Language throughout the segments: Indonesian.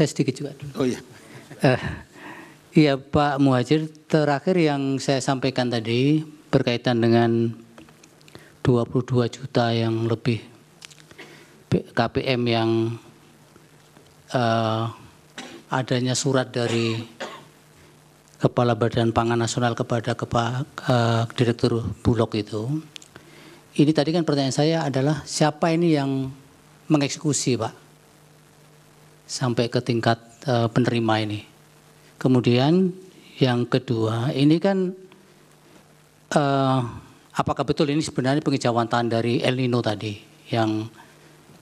saya sedikit juga dulu. Oh iya. Uh, iya Pak Muhajir, terakhir yang saya sampaikan tadi berkaitan dengan 22 juta yang lebih KPM yang uh, adanya surat dari Kepala Badan Pangan Nasional kepada Kepa, uh, Direktur Bulog itu. Ini tadi kan pertanyaan saya adalah siapa ini yang mengeksekusi Pak? sampai ke tingkat uh, penerima ini. Kemudian yang kedua, ini kan uh, apakah betul ini sebenarnya pengejawantahan dari El Nino tadi yang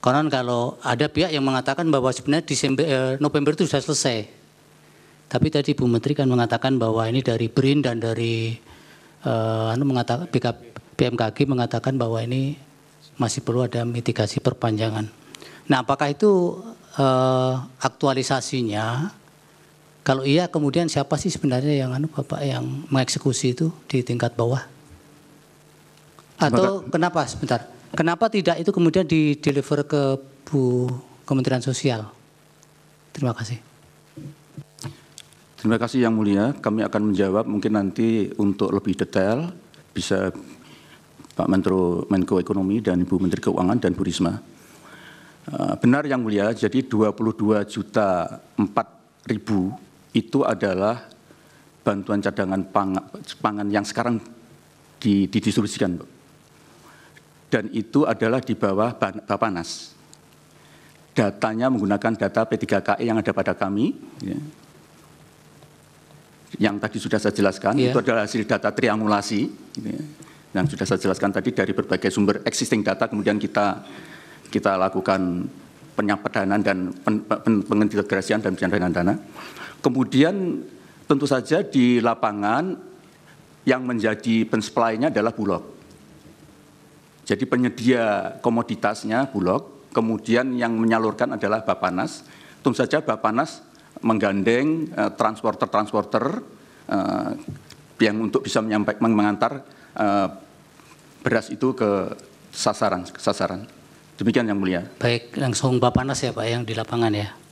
konon kalau ada pihak yang mengatakan bahwa sebenarnya Desember, eh, November itu sudah selesai. Tapi tadi Bu Menteri kan mengatakan bahwa ini dari BRIN dan dari uh, anu mengatakan BMKG mengatakan bahwa ini masih perlu ada mitigasi perpanjangan. Nah, apakah itu Eh, aktualisasinya kalau iya kemudian siapa sih sebenarnya yang anu Bapak yang mengeksekusi itu di tingkat bawah? Atau kenapa sebentar? Kenapa tidak itu kemudian di deliver ke Bu Kementerian Sosial? Terima kasih. Terima kasih Yang Mulia. Kami akan menjawab mungkin nanti untuk lebih detail bisa Pak Menteri Menko Ekonomi dan Ibu Menteri Keuangan dan Bu Risma. Eh, benar yang mulia, jadi 22 juta 4 ribu itu adalah bantuan cadangan pangan, yang sekarang didistribusikan. Dan itu adalah di bawah Bapanas. Datanya menggunakan data P3KE yang ada pada kami. Ya. Yang tadi sudah saya jelaskan, yeah. itu adalah hasil data triangulasi. Yang sudah saya jelaskan tadi dari berbagai sumber existing data, kemudian kita kita lakukan penyampaian dan pen, pen, pengintegrasian dan penyampaian dana. Kemudian tentu saja di lapangan yang menjadi pensuplainya adalah Bulog. Jadi penyedia komoditasnya Bulog, kemudian yang menyalurkan adalah Bapanas. Tentu saja Bapanas menggandeng eh, transporter-transporter eh, yang untuk bisa menyampaikan mengantar eh, beras itu ke sasaran sasaran. Demikian yang mulia. Baik, langsung Bapak Nas ya Pak yang di lapangan ya.